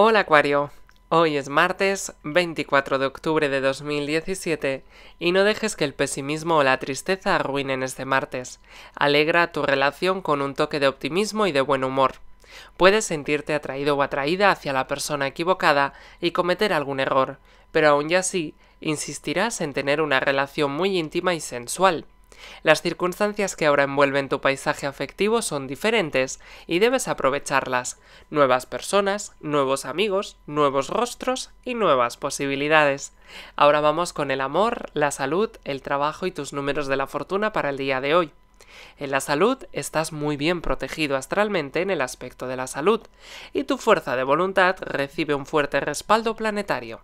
Hola Acuario, hoy es martes 24 de octubre de 2017 y no dejes que el pesimismo o la tristeza arruinen este martes. Alegra tu relación con un toque de optimismo y de buen humor. Puedes sentirte atraído o atraída hacia la persona equivocada y cometer algún error, pero aún así insistirás en tener una relación muy íntima y sensual. Las circunstancias que ahora envuelven tu paisaje afectivo son diferentes y debes aprovecharlas. Nuevas personas, nuevos amigos, nuevos rostros y nuevas posibilidades. Ahora vamos con el amor, la salud, el trabajo y tus números de la fortuna para el día de hoy. En la salud estás muy bien protegido astralmente en el aspecto de la salud, y tu fuerza de voluntad recibe un fuerte respaldo planetario.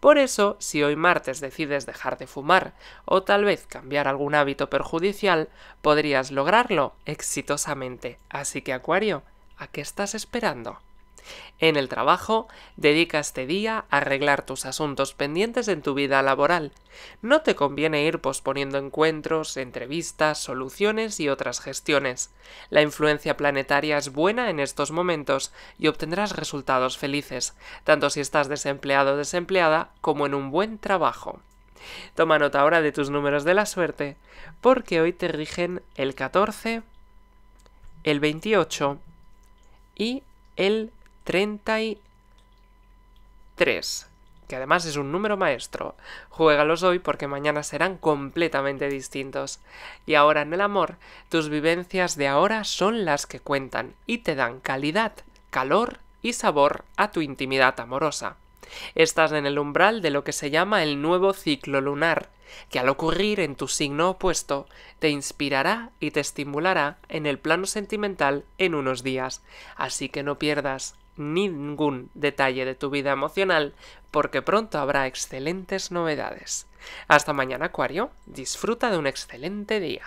Por eso, si hoy martes decides dejar de fumar o tal vez cambiar algún hábito perjudicial, podrías lograrlo exitosamente. Así que Acuario, ¿a qué estás esperando? En el trabajo, dedica este día a arreglar tus asuntos pendientes en tu vida laboral. No te conviene ir posponiendo encuentros, entrevistas, soluciones y otras gestiones. La influencia planetaria es buena en estos momentos y obtendrás resultados felices, tanto si estás desempleado o desempleada como en un buen trabajo. Toma nota ahora de tus números de la suerte, porque hoy te rigen el 14, el 28 y el 33, que además es un número maestro. Juégalos hoy porque mañana serán completamente distintos. Y ahora en el amor, tus vivencias de ahora son las que cuentan y te dan calidad, calor y sabor a tu intimidad amorosa. Estás en el umbral de lo que se llama el nuevo ciclo lunar, que al ocurrir en tu signo opuesto te inspirará y te estimulará en el plano sentimental en unos días, así que no pierdas ningún detalle de tu vida emocional porque pronto habrá excelentes novedades. Hasta mañana Acuario, disfruta de un excelente día.